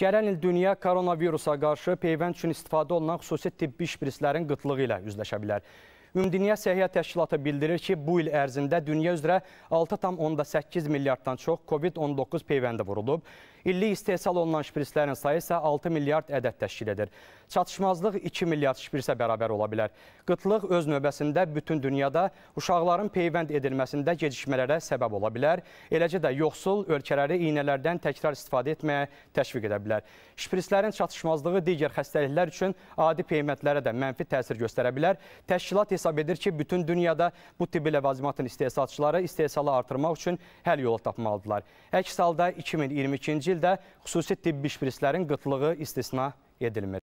Gələn il dünya koronavirusa qarşı peyvənd üçün istifadə olunan xüsusi tibbi şprislərin qıtlığı ilə üzləşə bilər. Ümumdünya Səhiyyə Təşkilatı bildirir ki, bu il ərzində dünya üzrə 6,8 milyarddan çox COVID-19 peyvəndi vurulub. İlli istehsal olunan şprislərin sayı isə 6 milyard ədəd təşkil edir. Çatışmazlıq 2 milyard şprisə bərabər ola bilər. Qıtlıq öz növbəsində bütün dünyada uşaqların peyvənd edilməsində gecikmələrə səbəb ola bilər. Eləcə də yoxsul ölkələri iynələrdən təkrar istifadə etməyə təşviq edə bilər. Şprislərin çatışmazlığı digər xəstəliklər üçün adi peymətlərə də mənfi təsir göstərə bilər. Təşkilat hesab hesab edir ki, bütün dünyada bu tibbi ləvazimatın istehsalçıları istehsalı artırmaq üçün həll yolu tapmalıdırlar. Əks halda 2022-ci ildə xüsusi tibbi şprislərin qıtlığı istisna edilmir.